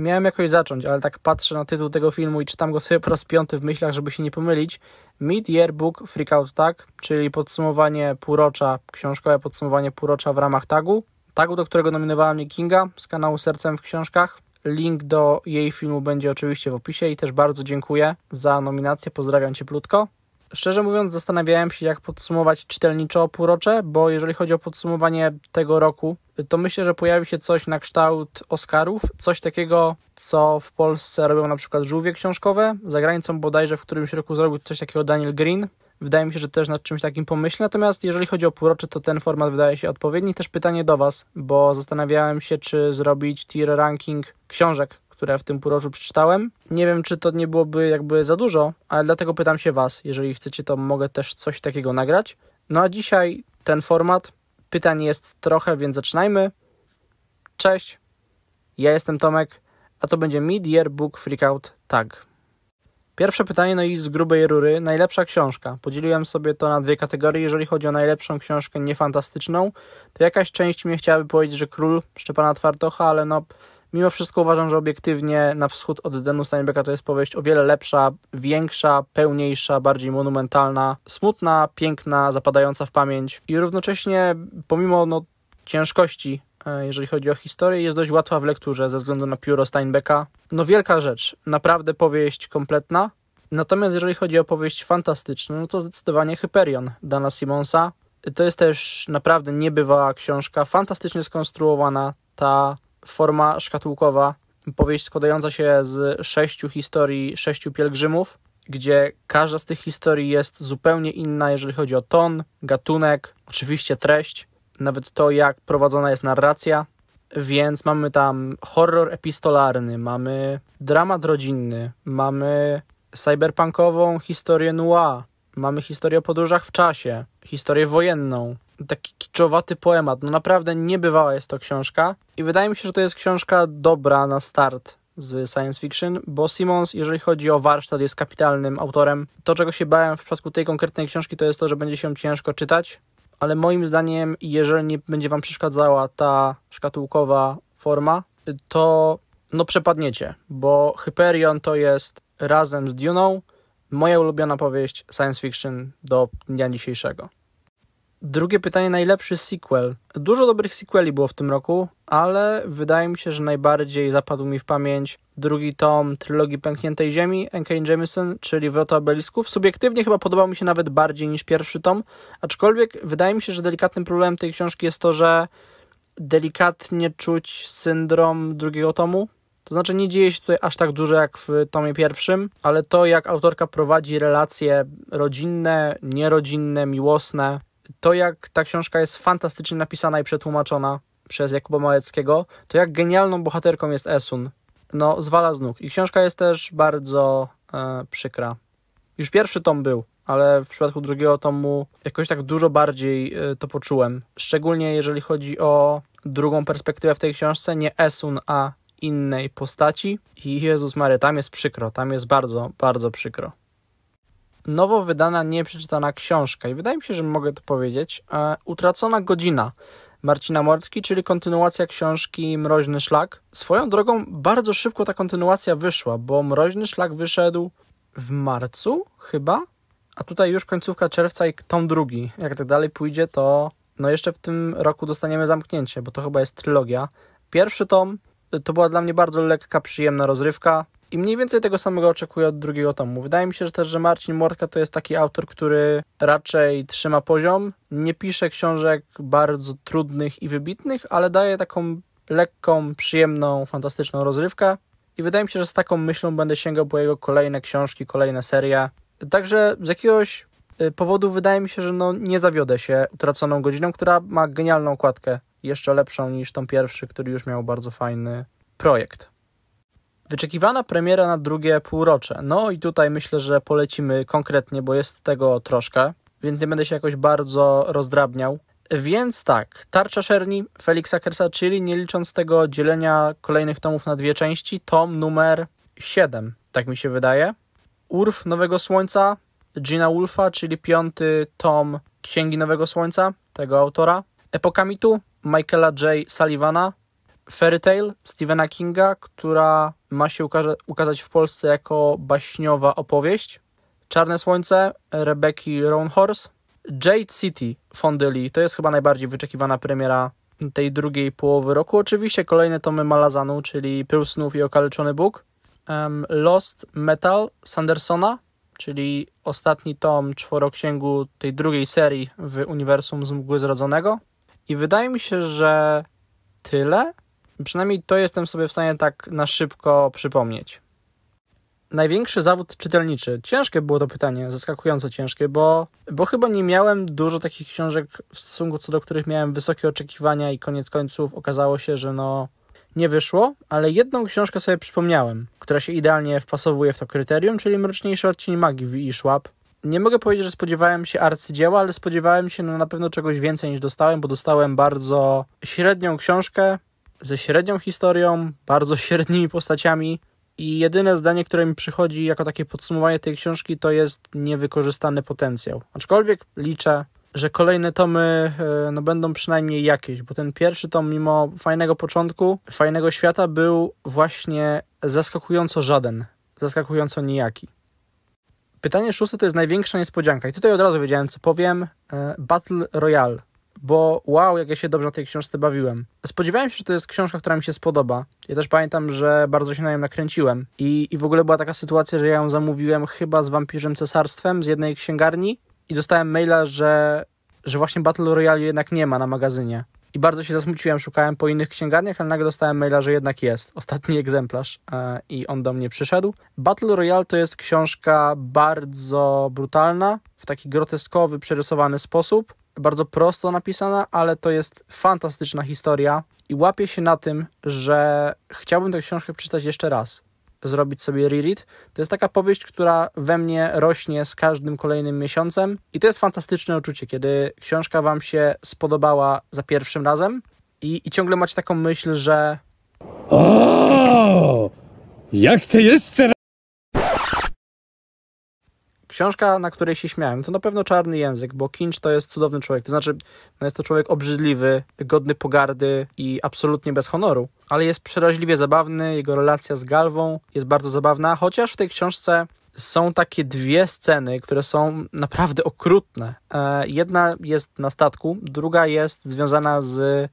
miałem jakoś zacząć, ale tak patrzę na tytuł tego filmu i czytam go sobie po raz piąty w myślach, żeby się nie pomylić. Mid-Year Book Freakout Tag, czyli podsumowanie półrocza, książkowe podsumowanie półrocza w ramach tagu. Tagu, do którego nominowała mnie Kinga z kanału Sercem w Książkach. Link do jej filmu będzie oczywiście w opisie i też bardzo dziękuję za nominację. Pozdrawiam cieplutko. Szczerze mówiąc, zastanawiałem się, jak podsumować czytelniczo półrocze, bo jeżeli chodzi o podsumowanie tego roku, to myślę, że pojawi się coś na kształt Oscarów, coś takiego, co w Polsce robią na przykład żółwie książkowe, za granicą bodajże w którymś roku zrobił coś takiego Daniel Green. Wydaje mi się, że też nad czymś takim pomyślę, natomiast jeżeli chodzi o półrocze, to ten format wydaje się odpowiedni. Też pytanie do Was, bo zastanawiałem się, czy zrobić tier ranking książek, które w tym półroczu przeczytałem. Nie wiem, czy to nie byłoby jakby za dużo, ale dlatego pytam się Was. Jeżeli chcecie, to mogę też coś takiego nagrać. No a dzisiaj ten format. Pytań jest trochę, więc zaczynajmy. Cześć, ja jestem Tomek, a to będzie Mid-Year Book Freakout Tag. Pierwsze pytanie, no i z grubej rury, najlepsza książka. Podzieliłem sobie to na dwie kategorie. Jeżeli chodzi o najlepszą książkę niefantastyczną, to jakaś część mnie chciałaby powiedzieć, że Król Szczepana Twardocha, ale no Mimo wszystko uważam, że obiektywnie na wschód od Denu Steinbecka to jest powieść o wiele lepsza, większa, pełniejsza, bardziej monumentalna, smutna, piękna, zapadająca w pamięć i równocześnie pomimo no, ciężkości e, jeżeli chodzi o historię, jest dość łatwa w lekturze ze względu na pióro Steinbecka. No wielka rzecz, naprawdę powieść kompletna. Natomiast jeżeli chodzi o powieść fantastyczną, no to zdecydowanie Hyperion Dana Simonsa. To jest też naprawdę niebywała książka, fantastycznie skonstruowana. Ta forma szkatułkowa, powieść składająca się z sześciu historii sześciu pielgrzymów, gdzie każda z tych historii jest zupełnie inna, jeżeli chodzi o ton, gatunek, oczywiście treść, nawet to, jak prowadzona jest narracja. Więc mamy tam horror epistolarny, mamy dramat rodzinny, mamy cyberpunkową historię noir, Mamy historię o podróżach w czasie, historię wojenną, taki kiczowaty poemat. No naprawdę niebywała jest to książka i wydaje mi się, że to jest książka dobra na start z science fiction, bo Simmons, jeżeli chodzi o warsztat, jest kapitalnym autorem. To, czego się bałem w przypadku tej konkretnej książki, to jest to, że będzie się ciężko czytać, ale moim zdaniem, jeżeli nie będzie Wam przeszkadzała ta szkatułkowa forma, to no przepadniecie, bo Hyperion to jest razem z Duną Moja ulubiona powieść science fiction do dnia dzisiejszego. Drugie pytanie, najlepszy sequel. Dużo dobrych sequeli było w tym roku, ale wydaje mi się, że najbardziej zapadł mi w pamięć drugi tom trylogii Pękniętej Ziemi N.K. Jameson, czyli Wrota Obelisków. Subiektywnie chyba podobał mi się nawet bardziej niż pierwszy tom, aczkolwiek wydaje mi się, że delikatnym problemem tej książki jest to, że delikatnie czuć syndrom drugiego tomu, to znaczy nie dzieje się tutaj aż tak dużo jak w tomie pierwszym, ale to jak autorka prowadzi relacje rodzinne, nierodzinne, miłosne, to jak ta książka jest fantastycznie napisana i przetłumaczona przez Jakuba Małeckiego, to jak genialną bohaterką jest Esun. No, zwala z nóg. I książka jest też bardzo e, przykra. Już pierwszy tom był, ale w przypadku drugiego tomu jakoś tak dużo bardziej e, to poczułem. Szczególnie jeżeli chodzi o drugą perspektywę w tej książce, nie Esun, a innej postaci. I Jezus Mary, tam jest przykro, tam jest bardzo, bardzo przykro. Nowo wydana, nieprzeczytana książka, i wydaje mi się, że mogę to powiedzieć, e, Utracona godzina Marcina Mortki, czyli kontynuacja książki Mroźny Szlak. Swoją drogą bardzo szybko ta kontynuacja wyszła, bo Mroźny Szlak wyszedł w marcu chyba, a tutaj już końcówka czerwca i tom drugi. Jak tak dalej pójdzie, to no jeszcze w tym roku dostaniemy zamknięcie, bo to chyba jest trylogia. Pierwszy tom to była dla mnie bardzo lekka, przyjemna rozrywka. I mniej więcej tego samego oczekuję od drugiego tomu. Wydaje mi się że też, że Marcin Mordka to jest taki autor, który raczej trzyma poziom, nie pisze książek bardzo trudnych i wybitnych, ale daje taką lekką, przyjemną, fantastyczną rozrywkę. I wydaje mi się, że z taką myślą będę sięgał po jego kolejne książki, kolejne seria. Także z jakiegoś y, powodu wydaje mi się, że no nie zawiodę się utraconą godziną, która ma genialną okładkę jeszcze lepszą niż tą pierwszy, który już miał bardzo fajny projekt. Wyczekiwana premiera na drugie półrocze. No i tutaj myślę, że polecimy konkretnie, bo jest tego troszkę, więc nie będę się jakoś bardzo rozdrabniał. Więc tak, Tarcza Szerni Felixa Kersa, czyli nie licząc tego dzielenia kolejnych tomów na dwie części, tom numer 7, tak mi się wydaje. Urw Nowego Słońca Gina Wolfa, czyli piąty tom Księgi Nowego Słońca, tego autora. Epoka Mitu, Michaela J. Sullivana, Fairy Tale Stephena Kinga, która ma się ukaże, ukazać w Polsce jako baśniowa opowieść, Czarne Słońce Rebeki Roanhorse, Jade City Fondyli, to jest chyba najbardziej wyczekiwana premiera tej drugiej połowy roku. Oczywiście kolejne tomy Malazanu, czyli Pył Snów i Okaleczony Bóg, Lost Metal Sandersona, czyli ostatni tom czworoksięgu tej drugiej serii w uniwersum z Mgły Zrodzonego, i wydaje mi się, że tyle. Przynajmniej to jestem sobie w stanie tak na szybko przypomnieć. Największy zawód czytelniczy. Ciężkie było to pytanie, zaskakująco ciężkie, bo, bo chyba nie miałem dużo takich książek w stosunku co do których miałem wysokie oczekiwania i koniec końców okazało się, że no nie wyszło, ale jedną książkę sobie przypomniałem, która się idealnie wpasowuje w to kryterium, czyli Mroczniejszy odcień magii i Szłap nie mogę powiedzieć, że spodziewałem się arcydzieła, ale spodziewałem się no, na pewno czegoś więcej niż dostałem, bo dostałem bardzo średnią książkę ze średnią historią, bardzo średnimi postaciami. I jedyne zdanie, które mi przychodzi jako takie podsumowanie tej książki, to jest niewykorzystany potencjał. Aczkolwiek liczę, że kolejne tomy e, no, będą przynajmniej jakieś, bo ten pierwszy tom, mimo fajnego początku, fajnego świata, był właśnie zaskakująco żaden, zaskakująco nijaki. Pytanie szóste to jest największa niespodzianka. I tutaj od razu wiedziałem, co powiem. E, Battle Royale. Bo wow, jak ja się dobrze na tej książce bawiłem. Spodziewałem się, że to jest książka, która mi się spodoba. Ja też pamiętam, że bardzo się na nią nakręciłem. I, I w ogóle była taka sytuacja, że ja ją zamówiłem chyba z Wampirzem Cesarstwem z jednej księgarni i dostałem maila, że, że właśnie Battle Royale jednak nie ma na magazynie i bardzo się zasmuciłem, szukałem po innych księgarniach, ale nagle dostałem maila, że jednak jest. Ostatni egzemplarz e, i on do mnie przyszedł. Battle Royale to jest książka bardzo brutalna, w taki groteskowy, przerysowany sposób. Bardzo prosto napisana, ale to jest fantastyczna historia i łapię się na tym, że chciałbym tę książkę przeczytać jeszcze raz zrobić sobie reread. To jest taka powieść, która we mnie rośnie z każdym kolejnym miesiącem i to jest fantastyczne uczucie, kiedy książka wam się spodobała za pierwszym razem i, i ciągle macie taką myśl, że o! Ja chcę jeszcze Książka, na której się śmiałem, to na pewno Czarny Język, bo Kinch to jest cudowny człowiek. To znaczy, no jest to człowiek obrzydliwy, godny pogardy i absolutnie bez honoru, ale jest przeraźliwie zabawny, jego relacja z Galwą jest bardzo zabawna, chociaż w tej książce są takie dwie sceny, które są naprawdę okrutne. E, jedna jest na statku, druga jest związana z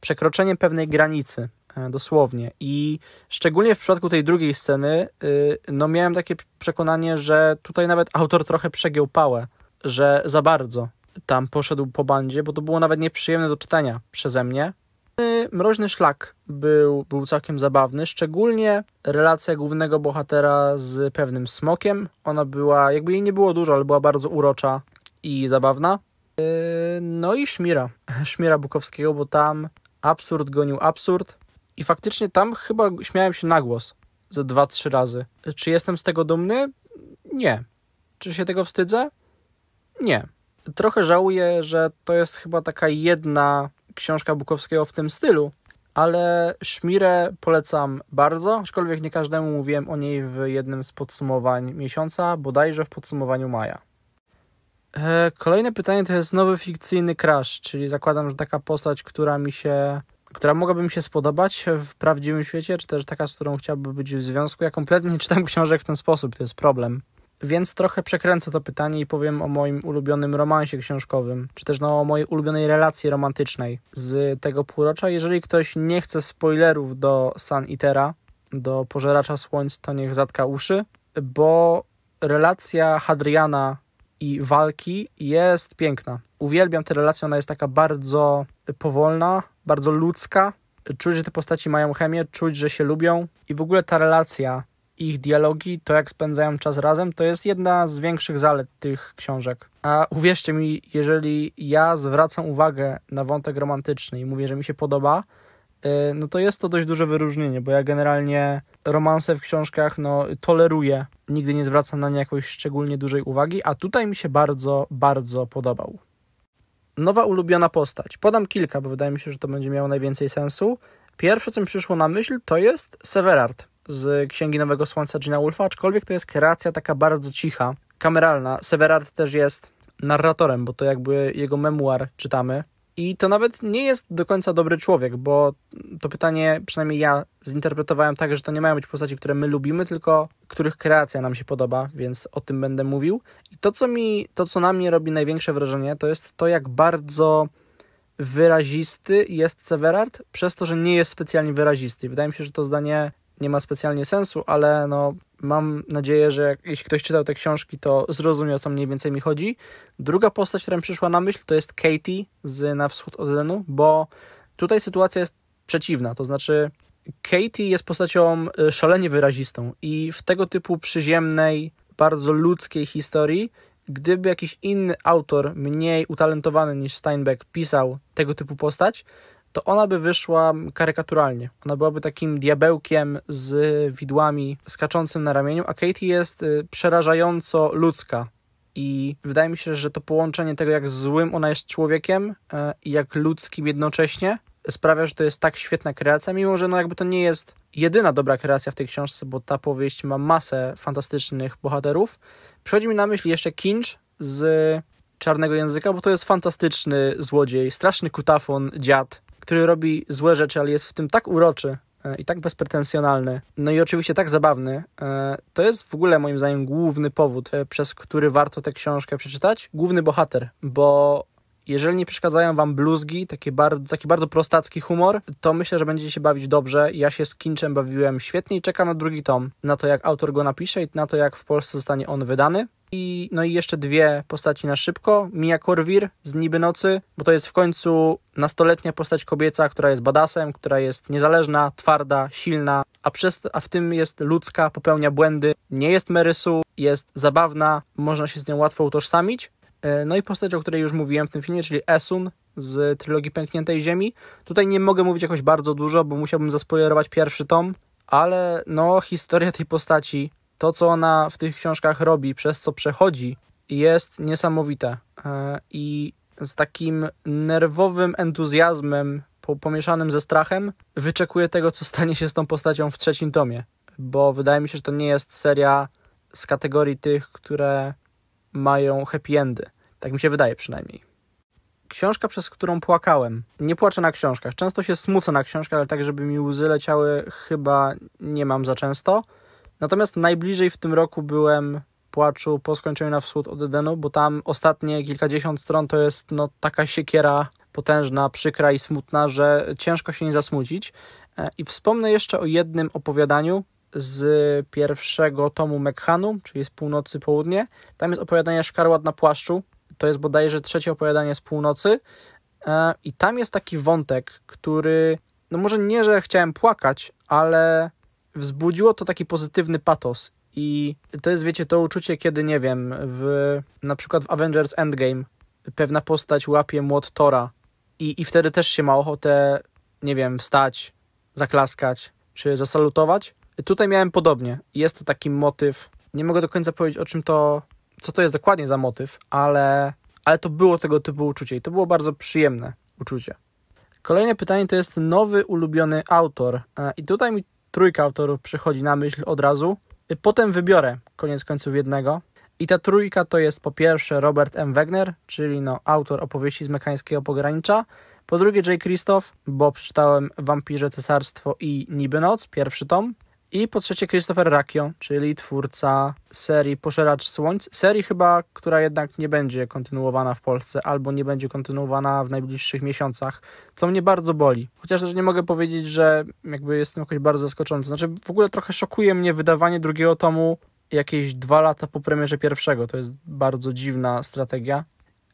przekroczeniem pewnej granicy. E, dosłownie. I szczególnie w przypadku tej drugiej sceny, y, no miałem takie przekonanie, że tutaj nawet autor trochę przegiął pałę, że za bardzo tam poszedł po bandzie, bo to było nawet nieprzyjemne do czytania przeze mnie. Y, mroźny szlak był, był całkiem zabawny, szczególnie relacja głównego bohatera z pewnym smokiem. Ona była, jakby jej nie było dużo, ale była bardzo urocza i zabawna. Y, no i Szmira, Szmira Bukowskiego, bo tam absurd gonił absurd. I faktycznie tam chyba śmiałem się na głos ze dwa, trzy razy. Czy jestem z tego dumny? Nie. Czy się tego wstydzę? Nie. Trochę żałuję, że to jest chyba taka jedna książka Bukowskiego w tym stylu, ale Szmirę polecam bardzo, aczkolwiek nie każdemu mówiłem o niej w jednym z podsumowań miesiąca, bodajże w podsumowaniu maja. E, kolejne pytanie to jest nowy fikcyjny crash, czyli zakładam, że taka postać, która mi się która mogłaby się spodobać w prawdziwym świecie, czy też taka, z którą chciałby być w związku. Ja kompletnie nie czytam książek w ten sposób, to jest problem. Więc trochę przekręcę to pytanie i powiem o moim ulubionym romansie książkowym, czy też no, o mojej ulubionej relacji romantycznej z tego półrocza. Jeżeli ktoś nie chce spoilerów do San Itera, do Pożeracza Słońc, to niech zatka uszy, bo relacja Hadriana i walki jest piękna. Uwielbiam tę relację, ona jest taka bardzo powolna, bardzo ludzka. Czuć, że te postaci mają chemię, czuć, że się lubią i w ogóle ta relacja, ich dialogi, to jak spędzają czas razem, to jest jedna z większych zalet tych książek. A uwierzcie mi, jeżeli ja zwracam uwagę na wątek romantyczny i mówię, że mi się podoba, Y, no to jest to dość duże wyróżnienie, bo ja generalnie romanse w książkach no, toleruję, nigdy nie zwracam na nie jakoś szczególnie dużej uwagi, a tutaj mi się bardzo, bardzo podobał. Nowa ulubiona postać. Podam kilka, bo wydaje mi się, że to będzie miało najwięcej sensu. Pierwsze, co mi przyszło na myśl, to jest Severard z Księgi Nowego Słońca Gina Wolfa, aczkolwiek to jest kreacja taka bardzo cicha, kameralna. Severard też jest narratorem, bo to jakby jego memuar czytamy, i to nawet nie jest do końca dobry człowiek, bo to pytanie, przynajmniej ja zinterpretowałem tak, że to nie mają być postaci, które my lubimy, tylko których kreacja nam się podoba, więc o tym będę mówił. I to, co mi, to, co na mnie robi największe wrażenie, to jest to, jak bardzo wyrazisty jest Severard, przez to, że nie jest specjalnie wyrazisty. Wydaje mi się, że to zdanie nie ma specjalnie sensu, ale no, mam nadzieję, że jak, jeśli ktoś czytał te książki, to zrozumie o co mniej więcej mi chodzi. Druga postać, która mi przyszła na myśl, to jest Katie z Na Wschód od Edenu, bo tutaj sytuacja jest przeciwna, to znaczy Katie jest postacią y, szalenie wyrazistą i w tego typu przyziemnej, bardzo ludzkiej historii, gdyby jakiś inny autor, mniej utalentowany niż Steinbeck, pisał tego typu postać, to ona by wyszła karykaturalnie. Ona byłaby takim diabełkiem z widłami skaczącym na ramieniu, a Katie jest y, przerażająco ludzka. I wydaje mi się, że to połączenie tego, jak złym ona jest człowiekiem e, i jak ludzkim jednocześnie, sprawia, że to jest tak świetna kreacja, mimo że no jakby to nie jest jedyna dobra kreacja w tej książce, bo ta powieść ma masę fantastycznych bohaterów. Przychodzi mi na myśl jeszcze Kinch z Czarnego Języka, bo to jest fantastyczny złodziej, straszny kutafon, dziad, który robi złe rzeczy, ale jest w tym tak uroczy e, i tak bezpretensjonalny, no i oczywiście tak zabawny, e, to jest w ogóle moim zdaniem główny powód, e, przez który warto tę książkę przeczytać. Główny bohater, bo jeżeli nie przeszkadzają wam bluzgi, taki bardzo, taki bardzo prostacki humor, to myślę, że będziecie się bawić dobrze. Ja się z Kinczem bawiłem świetnie i czekam na drugi tom, na to jak autor go napisze i na to jak w Polsce zostanie on wydany. I, no i jeszcze dwie postaci na szybko. Mia Korwir z Niby Nocy, bo to jest w końcu nastoletnia postać kobieca, która jest badasem, która jest niezależna, twarda, silna, a, przez, a w tym jest ludzka, popełnia błędy, nie jest merysu, jest zabawna, można się z nią łatwo utożsamić. E, no i postać, o której już mówiłem w tym filmie, czyli Esun z trylogii Pękniętej Ziemi. Tutaj nie mogę mówić jakoś bardzo dużo, bo musiałbym zaspoilerować pierwszy tom, ale no historia tej postaci to, co ona w tych książkach robi, przez co przechodzi, jest niesamowite. E, I z takim nerwowym entuzjazmem pomieszanym ze strachem wyczekuję tego, co stanie się z tą postacią w trzecim tomie, bo wydaje mi się, że to nie jest seria z kategorii tych, które mają happy endy. Tak mi się wydaje przynajmniej. Książka, przez którą płakałem. Nie płaczę na książkach. Często się smucę na książkach, ale tak, żeby mi łzy leciały, chyba nie mam za często. Natomiast najbliżej w tym roku byłem płaczu po skończeniu na wschód od Edenu, bo tam ostatnie kilkadziesiąt stron to jest no, taka siekiera potężna, przykra i smutna, że ciężko się nie zasmucić. E, I wspomnę jeszcze o jednym opowiadaniu z pierwszego tomu Mekhanu, czyli z północy południe. Tam jest opowiadanie Szkarłat na płaszczu. To jest bodajże trzecie opowiadanie z północy. E, I tam jest taki wątek, który, no może nie, że chciałem płakać, ale wzbudziło to taki pozytywny patos. I to jest, wiecie, to uczucie, kiedy, nie wiem, w, na przykład w Avengers Endgame pewna postać łapie młot Tora i, i wtedy też się ma ochotę, nie wiem, wstać, zaklaskać czy zasalutować. Tutaj miałem podobnie. Jest to taki motyw. Nie mogę do końca powiedzieć, o czym to, co to jest dokładnie za motyw, ale, ale to było tego typu uczucie i to było bardzo przyjemne uczucie. Kolejne pytanie to jest nowy ulubiony autor. E, I tutaj mi trójka autorów przychodzi na myśl od razu. Y, potem wybiorę koniec końców jednego. I ta trójka to jest po pierwsze Robert M. Wegner, czyli no, autor opowieści z mekańskiego pogranicza. Po drugie J. Christoph, bo przeczytałem Wampirze Cesarstwo i Niby Noc, pierwszy tom. I po trzecie Christopher Rakio, czyli twórca serii Poszeracz Słońc. Serii chyba, która jednak nie będzie kontynuowana w Polsce albo nie będzie kontynuowana w najbliższych miesiącach, co mnie bardzo boli. Chociaż też nie mogę powiedzieć, że jakby jestem jakoś bardzo zaskoczony. znaczy w ogóle trochę szokuje mnie wydawanie drugiego tomu jakieś dwa lata po premierze pierwszego. To jest bardzo dziwna strategia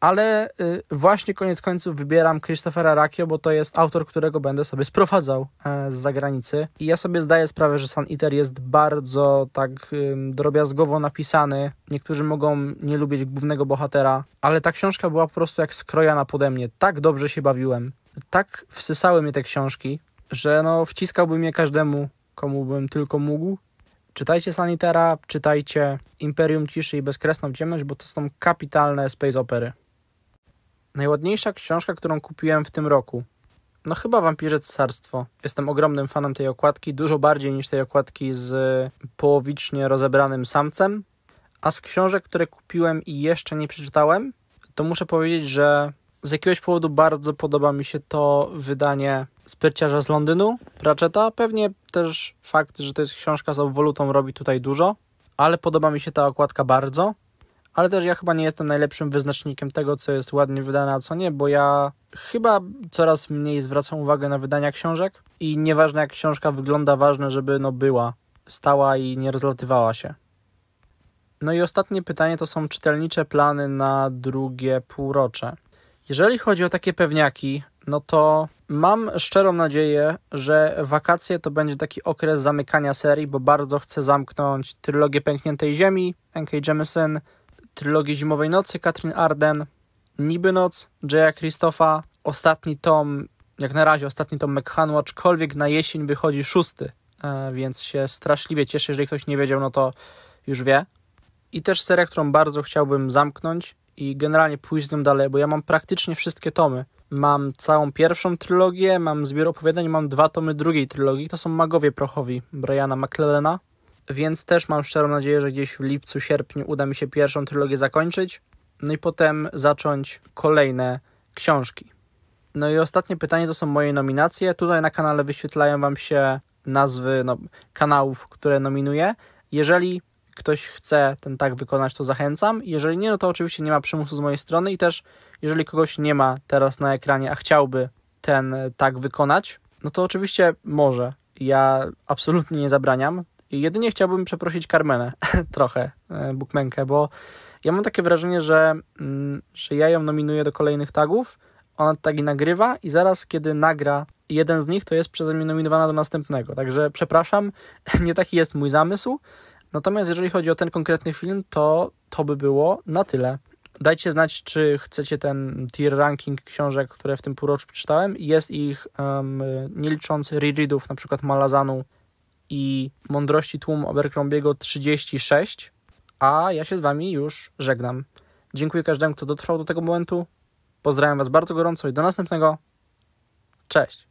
ale y, właśnie koniec końców wybieram Christophera Rakio, bo to jest autor, którego będę sobie sprowadzał e, z zagranicy. I ja sobie zdaję sprawę, że San Iter jest bardzo tak drobiazgowo napisany. Niektórzy mogą nie lubić głównego bohatera, ale ta książka była po prostu jak skrojana pode mnie. Tak dobrze się bawiłem, tak wsysały mnie te książki, że no wciskałbym je każdemu, komu bym tylko mógł. Czytajcie Sanitera, czytajcie Imperium Ciszy i Bezkresną Ciemność, bo to są kapitalne space opery. Najładniejsza książka, którą kupiłem w tym roku. No chyba Wampirze Cesarstwo. Jestem ogromnym fanem tej okładki, dużo bardziej niż tej okładki z połowicznie rozebranym samcem. A z książek, które kupiłem i jeszcze nie przeczytałem, to muszę powiedzieć, że z jakiegoś powodu bardzo podoba mi się to wydanie Spryciarza z Londynu, Pratchetta. Pewnie też fakt, że to jest książka z obwolutą robi tutaj dużo, ale podoba mi się ta okładka bardzo ale też ja chyba nie jestem najlepszym wyznacznikiem tego, co jest ładnie wydane, a co nie, bo ja chyba coraz mniej zwracam uwagę na wydania książek i nieważne jak książka wygląda, ważne, żeby no była, stała i nie rozlatywała się. No i ostatnie pytanie to są czytelnicze plany na drugie półrocze. Jeżeli chodzi o takie pewniaki, no to mam szczerą nadzieję, że wakacje to będzie taki okres zamykania serii, bo bardzo chcę zamknąć trylogię Pękniętej Ziemi, N.K. Jemisin, trylogię Zimowej Nocy Katrin Arden, Niby Noc Jaya Christofa, ostatni tom, jak na razie ostatni tom McHanu, aczkolwiek na jesień wychodzi szósty, e, więc się straszliwie cieszę, jeżeli ktoś nie wiedział, no to już wie. I też serię, którą bardzo chciałbym zamknąć i generalnie pójść z nią dalej, bo ja mam praktycznie wszystkie tomy. Mam całą pierwszą trylogię, mam zbiór opowiadań, mam dwa tomy drugiej trylogii. To są Magowie Prochowi Briana McClellena więc też mam szczerą nadzieję, że gdzieś w lipcu, sierpniu uda mi się pierwszą trylogię zakończyć, no i potem zacząć kolejne książki. No i ostatnie pytanie to są moje nominacje. Tutaj na kanale wyświetlają Wam się nazwy no, kanałów, które nominuję. Jeżeli ktoś chce ten tak wykonać, to zachęcam. Jeżeli nie, no to oczywiście nie ma przymusu z mojej strony i też jeżeli kogoś nie ma teraz na ekranie, a chciałby ten tak wykonać, no to oczywiście może. Ja absolutnie nie zabraniam. Jedynie chciałbym przeprosić Carmenę trochę, e, Bookmenkę, bo ja mam takie wrażenie, że, mm, że ja ją nominuję do kolejnych tagów, ona tagi nagrywa i zaraz, kiedy nagra jeden z nich, to jest przeze mnie nominowana do następnego. Także przepraszam, nie taki jest mój zamysł. Natomiast jeżeli chodzi o ten konkretny film, to to by było na tyle. Dajcie znać, czy chcecie ten tier ranking książek, które w tym półroczu przeczytałem. Jest ich um, nie licząc rereadów, na przykład Malazanu, i mądrości tłumu Abercrombiego 36, a ja się z Wami już żegnam. Dziękuję każdemu, kto dotrwał do tego momentu. Pozdrawiam Was bardzo gorąco i do następnego. Cześć!